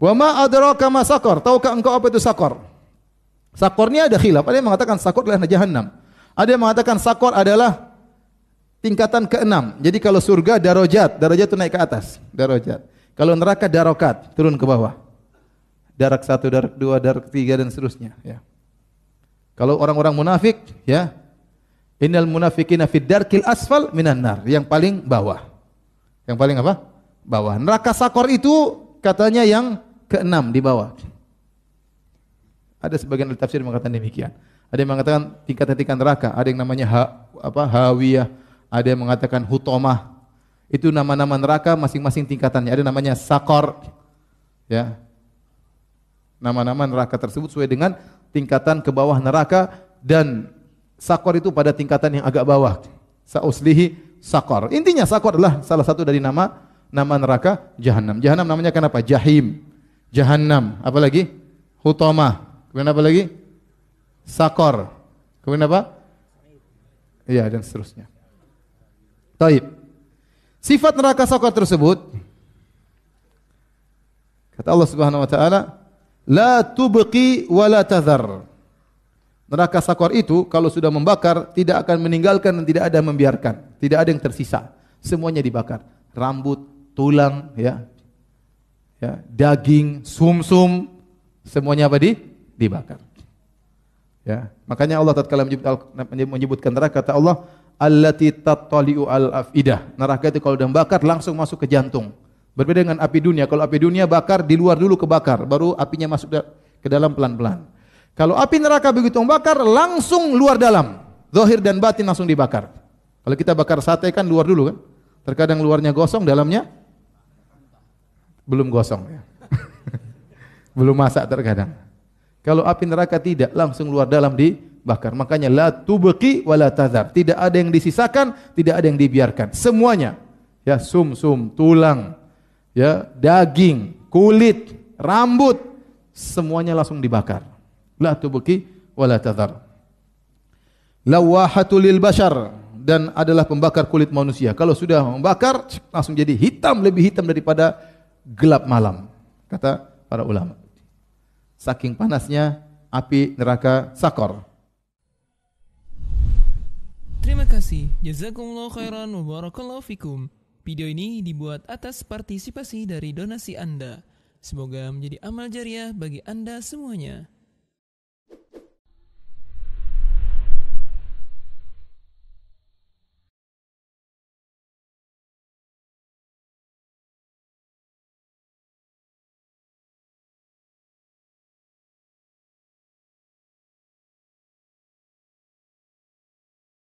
Wa ma adraka ma sakor. Tahukah engkau apa itu sakor? Sakornya ada khilaf. Ada yang mengatakan sakor adalah jahannam. Ada yang mengatakan sakor adalah tingkatan keenam. Jadi kalau surga darajat, darajat itu naik ke atas, darajat. Kalau neraka darokat, turun ke bawah. Darak satu, darak dua, darak tiga dan seterusnya. Ya. Kalau orang-orang munafik, ya, Innal munafikina fid darkil asfal minan nar, yang paling bawah. Yang paling apa? Bawah. Neraka sakor itu katanya yang keenam di bawah. Ada sebagian ahli tafsir mengatakan demikian. Ada yang mengatakan tingkat-tingkat neraka, ada yang namanya ha, apa hawiyah, ada yang mengatakan hutomah. Itu nama-nama neraka masing-masing tingkatannya. Ada namanya sakor. Ya. Nama-nama neraka tersebut sesuai dengan tingkatan ke bawah neraka dan sakor itu pada tingkatan yang agak bawah. Sauslihi sakor. Intinya sakor adalah salah satu dari nama nama neraka jahanam. Jahanam namanya kenapa? Jahim. Jahannam, apalagi Hutoma. kemudian apa lagi? Sakor, kemudian apa? Iya dan seterusnya. Taib. Sifat neraka Sakor tersebut kata Allah Subhanahu wa taala, la tubqi wa la Neraka Sakor itu kalau sudah membakar tidak akan meninggalkan dan tidak ada membiarkan, tidak ada yang tersisa. Semuanya dibakar. Rambut, tulang, ya, ya, daging, sumsum, -sum, semuanya apa di dibakar. Ya, makanya Allah tatkala menyebutkan neraka kata Allah allati tattali'u al afidah. Neraka itu kalau udah bakar langsung masuk ke jantung. Berbeda dengan api dunia. Kalau api dunia bakar di luar dulu kebakar, baru apinya masuk ke dalam pelan-pelan. Kalau api neraka begitu membakar langsung luar dalam. Zahir dan batin langsung dibakar. Kalau kita bakar sate kan luar dulu kan. Terkadang luarnya gosong, dalamnya belum gosong ya. belum masak terkadang. Kalau api neraka tidak langsung luar dalam dibakar. Makanya la tubqi wa la tazar. Tidak ada yang disisakan, tidak ada yang dibiarkan. Semuanya ya sum-sum, tulang, ya daging, kulit, rambut semuanya langsung dibakar. La tubqi wa la tazar. Lawahatul lil bashar dan adalah pembakar kulit manusia. Kalau sudah membakar langsung jadi hitam lebih hitam daripada gelap malam, kata para ulama. Saking panasnya api neraka Sakor. Terima kasih. Jazakumullah khairan wa barakallahu fikum. Video ini dibuat atas partisipasi dari donasi Anda. Semoga menjadi amal jariah bagi Anda semuanya.